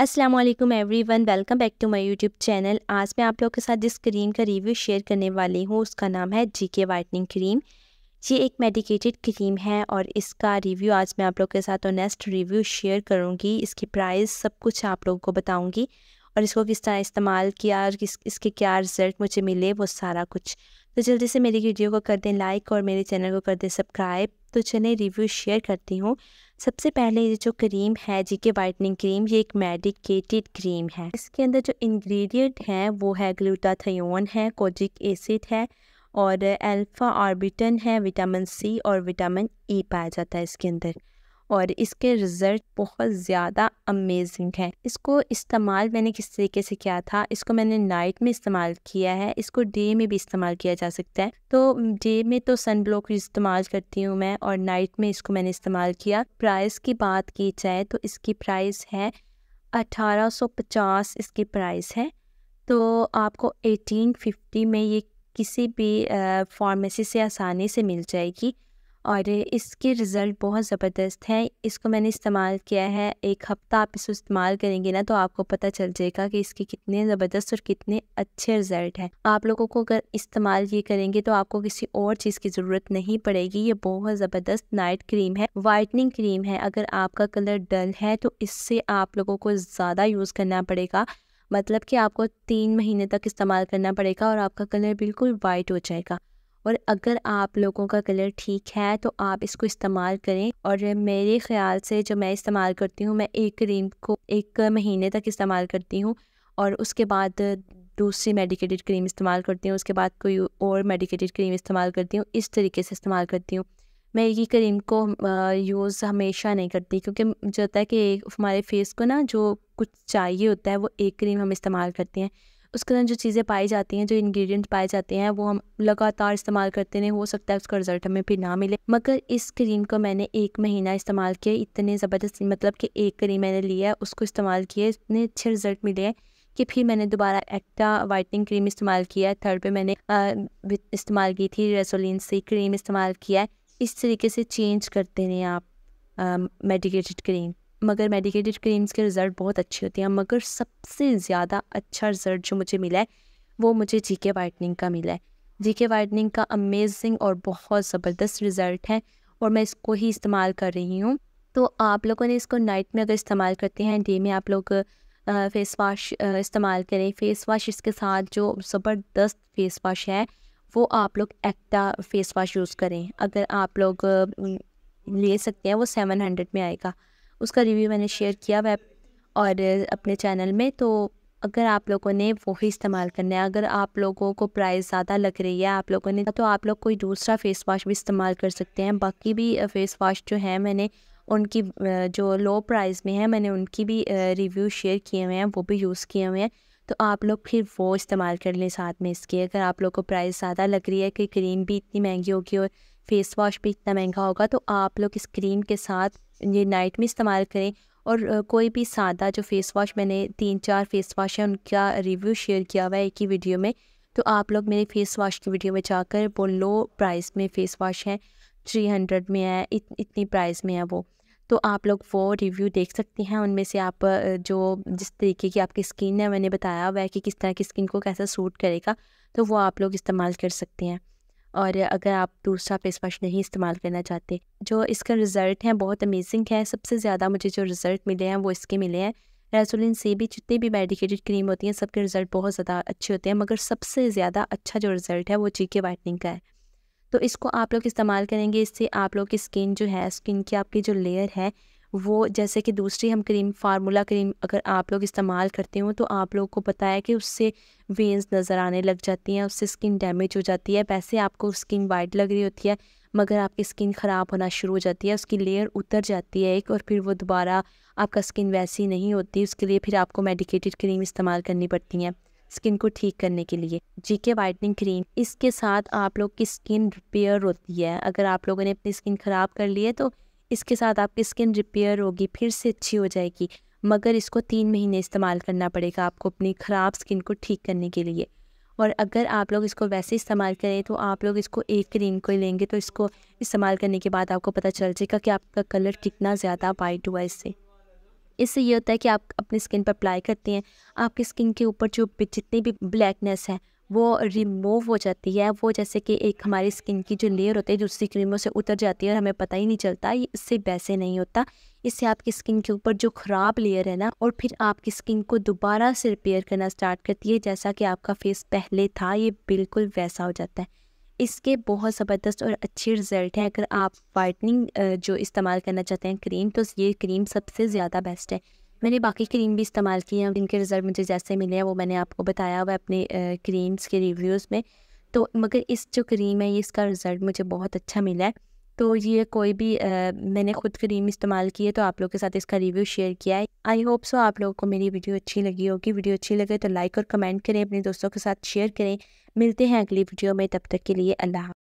अस्सलाम वालेकुम everyone welcome back to my YouTube channel आज मैं आप लोगों के साथ जिस क्रीम का रिव्यू शेयर करने वाली हूँ उसका नाम है जी के वाइटनिंग क्रीम ये एक मेडिकेटेड क्रीम है और इसका रिव्यू आज मैं आप लोग के साथ ऑनेस्ट रिव्यू शेयर करूँगी इसकी प्राइस सब कुछ आप लोगों को बताऊँगी और इसको किस तरह इस्तेमाल किया और किस इसके क्या रिज़ल्ट मुझे मिले वो सारा कुछ तो जल्दी से मेरी वीडियो को कर दें लाइक और मेरे चैनल को कर दें सब्सक्राइब तो चले रिव्यू शेयर करती हूँ सबसे पहले ये जो क्रीम है जी के वाइटनिंग क्रीम ये एक मेडिकेटेड क्रीम है इसके अंदर जो इंग्रेडिएंट है वो है ग्लूटाथायोन है कोजिक एसिड है और अल्फ़ा ऑर्बिटन है विटामिन सी और विटामिन ई e पाया जाता है इसके अंदर और इसके रिज़ल्ट बहुत ज़्यादा अमेजिंग है इसको इस्तेमाल मैंने किस तरीके से किया था इसको मैंने नाइट में इस्तेमाल किया है इसको डे में भी इस्तेमाल किया जा सकता है तो डे में तो सन ब्लॉक इस्तेमाल करती हूँ मैं और नाइट में इसको मैंने इस्तेमाल किया प्राइस की बात की जाए तो इसकी प्राइस है अठारह इसकी प्राइस है तो आपको एटीन में ये किसी भी फार्मेसी से आसानी से मिल जाएगी और इसके रिज़ल्ट बहुत ज़बरदस्त हैं इसको मैंने इस्तेमाल किया है एक हफ़्ता आप इसको इस्तेमाल करेंगे ना तो आपको पता चल जाएगा कि इसके कितने ज़बरदस्त और कितने अच्छे रिज़ल्ट हैं आप लोगों को अगर इस्तेमाल ये करेंगे तो आपको किसी और चीज़ की ज़रूरत नहीं पड़ेगी ये बहुत ज़बरदस्त नाइट क्रीम है वाइटनिंग क्रीम है अगर आपका कलर डल है तो इससे आप लोगों को ज़्यादा यूज़ करना पड़ेगा मतलब कि आपको तीन महीने तक इस्तेमाल करना पड़ेगा और आपका कलर बिल्कुल वाइट हो जाएगा और अगर आप लोगों का कलर ठीक है तो आप इसको इस्तेमाल करें और मेरे ख्याल से जो मैं इस्तेमाल करती हूँ मैं एक क्रीम को एक महीने तक इस्तेमाल करती हूँ और उसके बाद दूसरी मेडिकेटेड क्रीम इस्तेमाल करती हूँ उसके बाद कोई और मेडिकेटेड क्रीम इस्तेमाल करती हूँ इस तरीके से इस्तेमाल करती हूँ मैं ये क्रीम को यूज़ हमेशा नहीं करती क्योंकि मुझे होता है कि हमारे फेस को ना जो कुछ चाहिए होता है वो एक क्रीम हम इस्तेमाल करते हैं उसके अंदर जो चीज़ें पाई जाती हैं जो इंग्रेडिएंट्स पाए जाते हैं वो हम लगातार इस्तेमाल करते हैं हो सकता है उसका रिजल्ट हमें फिर ना मिले मगर इस क्रीम को मैंने एक महीना इस्तेमाल किया इतने ज़बरदस्त मतलब कि एक क्रीम मैंने लिया है उसको इस्तेमाल किया इतने अच्छे रिजल्ट मिले हैं कि फिर मैंने दोबारा एक्टा वाइटनिंग क्रीम इस्तेमाल किया है थर्ड पे मैंने इस्तेमाल की थी रेसोलिन से क्रीम इस्तेमाल किया है इस तरीके से चेंज करते रहे आप मेडिकेटेड क्रीम मगर मेडिकेटेड क्रीम्स के रिज़ल्ट बहुत अच्छे होते हैं मगर सबसे ज़्यादा अच्छा रिज़ल्ट जो मुझे मिला है वो मुझे जी के वाइटनिंग का मिला है जी के वाइटनिंग का अमेजिंग और बहुत ज़बरदस्त रिज़ल्ट है और मैं इसको ही इस्तेमाल कर रही हूँ तो आप लोगों ने इसको नाइट में अगर इस्तेमाल करते हैं डे में आप लोग फ़ेस वाश इस्तेमाल करें फ़ेस वाश इसके साथ जो ज़बरदस्त फ़ेस वाश है वो आप लोग एक्टा फ़ेस वाश यूज़ करें अगर आप लोग ले सकते हैं वो सेवन हंड्रेड में आएगा उसका रिव्यू मैंने शेयर किया वेब और अपने चैनल में तो अगर आप लोगों ने वो ही इस्तेमाल करना है अगर आप लोगों को प्राइस ज़्यादा लग रही है आप लोगों ने तो आप लोग कोई दूसरा फ़ेस वाश भी इस्तेमाल कर सकते हैं बाकी भी फ़ेस वाश जो है मैंने उनकी जो लो प्राइस में है मैंने उनकी भी रिव्यू शेयर किए हुए हैं वो भी यूज़ किए हुए हैं तो आप लोग फिर वो इस्तेमाल कर लें साथ में इसके अगर आप लोग को प्राइस ज़्यादा लग रही है कि क्रीम भी इतनी महंगी होगी और फेस वॉश भी इतना महंगा होगा तो आप लोग इस क्रीम के साथ ये नाइट में इस्तेमाल करें और कोई भी सादा जो फ़ेस वॉश मैंने तीन चार फ़ेस वॉश है उनका रिव्यू शेयर किया हुआ है एक ही वीडियो में तो आप लोग मेरे फ़ेस वॉश की वीडियो में जाकर वो लो प्राइस में फ़ेस वॉश है थ्री हंड्रेड में है इत, इतनी प्राइस में है वो तो आप लोग वो रिव्यू देख सकते हैं उनमें से आप जो जिस तरीके की आपकी स्किन है मैंने बताया हुआ है कि किस तरह की स्किन को कैसा सूट करेगा तो वो आप लोग इस्तेमाल कर सकते हैं और अगर आप दूसरा फेस वॉश नहीं इस्तेमाल करना चाहते जो इसका रिज़ल्ट है बहुत अमेजिंग है सबसे ज़्यादा मुझे जो रिज़ल्ट मिले हैं वो इसके मिले हैं रेसोलिन से भी जितनी भी मेडिकेटेड क्रीम होती हैं सबके रिज़ल्ट बहुत ज़्यादा अच्छे होते हैं मगर सबसे ज़्यादा अच्छा जो रिज़ल्ट है वो चीके वाइटनिंग का है तो इसको आप लोग इस्तेमाल करेंगे इससे आप लोग की स्किन जो है स्किन की आपकी जो लेयर है वो जैसे कि दूसरी हम क्रीम फार्मूला क्रीम अगर आप लोग इस्तेमाल करते हो तो आप लोगों को पता है कि उससे वेंस नज़र आने लग जाती हैं उससे स्किन डैमेज हो जाती है वैसे आपको स्किन वाइट लग रही होती है मगर आपकी स्किन ख़राब होना शुरू हो जाती है उसकी लेयर उतर जाती है एक और फिर वो दोबारा आपका स्किन वैसी नहीं होती उसके लिए फिर आपको मेडिकेटेड क्रीम इस्तेमाल करनी पड़ती हैं स्किन को ठीक करने के लिए जी के वाइटनिंग क्रीम इसके साथ आप लोग की स्किन रिपेयर होती है अगर आप लोगों ने अपनी स्किन ख़राब कर ली है तो इसके साथ आपकी स्किन रिपेयर होगी फिर से अच्छी हो जाएगी मगर इसको तीन महीने इस्तेमाल करना पड़ेगा आपको अपनी ख़राब स्किन को ठीक करने के लिए और अगर आप लोग इसको वैसे इस्तेमाल करें तो आप लोग इसको एक क्रीम को लेंगे तो इसको इस्तेमाल करने के बाद आपको पता चल जाएगा कि आपका कलर कितना ज़्यादा वाइट हुआ इससे इससे ये होता है कि आप अपनी स्किन पर अप्लाई करते हैं आपकी स्किन के ऊपर जो जितनी भी ब्लैकनेस है वो रिमूव हो जाती है वो जैसे कि एक हमारी स्किन की जो लेयर होती है दूसरी क्रीमों से उतर जाती है और हमें पता ही नहीं चलता इससे वैसे नहीं होता इससे आपकी स्किन के ऊपर जो ख़राब लेयर है ना और फिर आपकी स्किन को दोबारा से रिपेयर करना स्टार्ट करती है जैसा कि आपका फेस पहले था ये बिल्कुल वैसा हो जाता है इसके बहुत ज़बरदस्त और अच्छे रिज़ल्ट हैं अगर आप वाइटनिंग जो इस्तेमाल करना चाहते हैं क्रीम तो ये क्रीम सबसे ज़्यादा बेस्ट है मैंने बाकी क्रीम भी इस्तेमाल की हैं जिनके रिज़ल्ट मुझे जैसे मिले हैं वो मैंने आपको बताया हुआ अपने क्रीम्स के रिव्यूज़ में तो मगर इस जो क्रीम है इसका रिज़ल्ट मुझे बहुत अच्छा मिला है तो ये कोई भी आ, मैंने ख़ुद क्रीम इस्तेमाल की है तो आप लोगों के साथ इसका रिव्यू शेयर किया है आई होप सो आप लोगों को मेरी वीडियो अच्छी लगी होगी वीडियो अच्छी लगे तो लाइक और कमेंट करें अपने दोस्तों के साथ शेयर करें मिलते हैं अगली वीडियो में तब तक के लिए अल्लाह